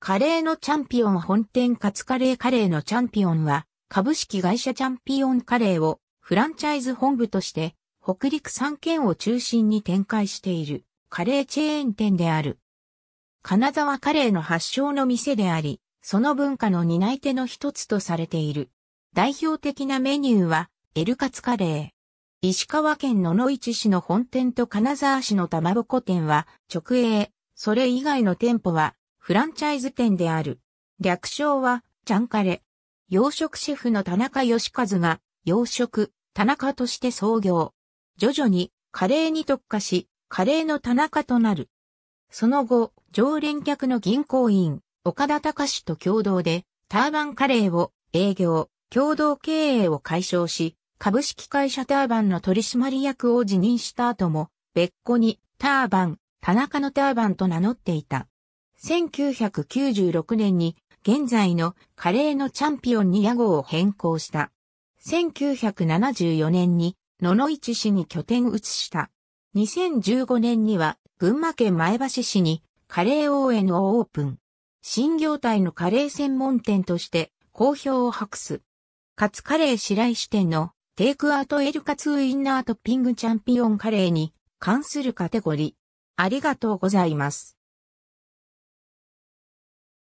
カレーのチャンピオン本店カツカレーカレーのチャンピオンは、株式会社チャンピオンカレーをフランチャイズ本部として、北陸3県を中心に展開しているカレーチェーン店である。金沢カレーの発祥の店であり、その文化の担い手の一つとされている。代表的なメニューは、エルカツカレー。石川県野々市市の本店と金沢市の玉ぼこ店は直営、それ以外の店舗はフランチャイズ店である。略称は、チャンカレ。養殖シェフの田中義和が、養殖、田中として創業。徐々に、カレーに特化し、カレーの田中となる。その後、常連客の銀行員、岡田隆と共同で、ターバンカレーを営業、共同経営を解消し、株式会社ターバンの取締役を辞任した後も、別個に、ターバン、田中のターバンと名乗っていた。1996年に現在のカレーのチャンピオンに屋号を変更した。1974年に野々市市に拠点移した。2015年には群馬県前橋市にカレー応援をオープン。新業態のカレー専門店として好評を博す。カツカレー白石店のテイクアウトエルカツインナートッピングチャンピオンカレーに関するカテゴリー。ありがとうございます。